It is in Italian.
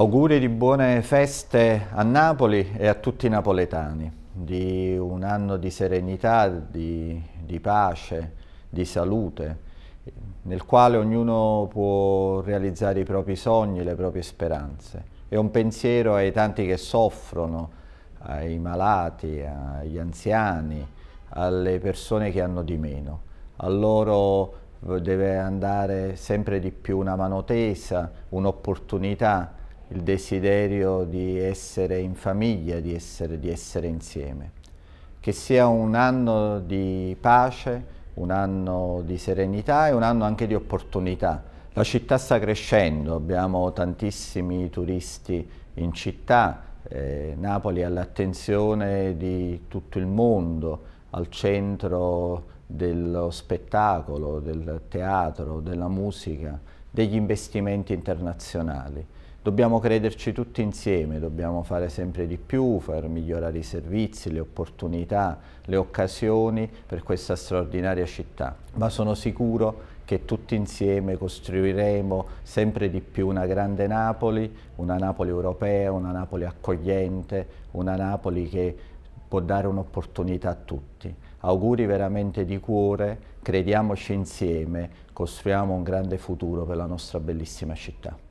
Auguri di buone feste a Napoli e a tutti i napoletani, di un anno di serenità, di, di pace, di salute, nel quale ognuno può realizzare i propri sogni, le proprie speranze. E un pensiero ai tanti che soffrono, ai malati, agli anziani, alle persone che hanno di meno. A loro eh, deve andare sempre di più una mano tesa, un'opportunità il desiderio di essere in famiglia, di essere, di essere insieme. Che sia un anno di pace, un anno di serenità e un anno anche di opportunità. La città sta crescendo, abbiamo tantissimi turisti in città, eh, Napoli all'attenzione di tutto il mondo, al centro dello spettacolo, del teatro, della musica, degli investimenti internazionali. Dobbiamo crederci tutti insieme, dobbiamo fare sempre di più, far migliorare i servizi, le opportunità, le occasioni per questa straordinaria città. Ma sono sicuro che tutti insieme costruiremo sempre di più una grande Napoli, una Napoli europea, una Napoli accogliente, una Napoli che può dare un'opportunità a tutti. Auguri veramente di cuore, crediamoci insieme, costruiamo un grande futuro per la nostra bellissima città.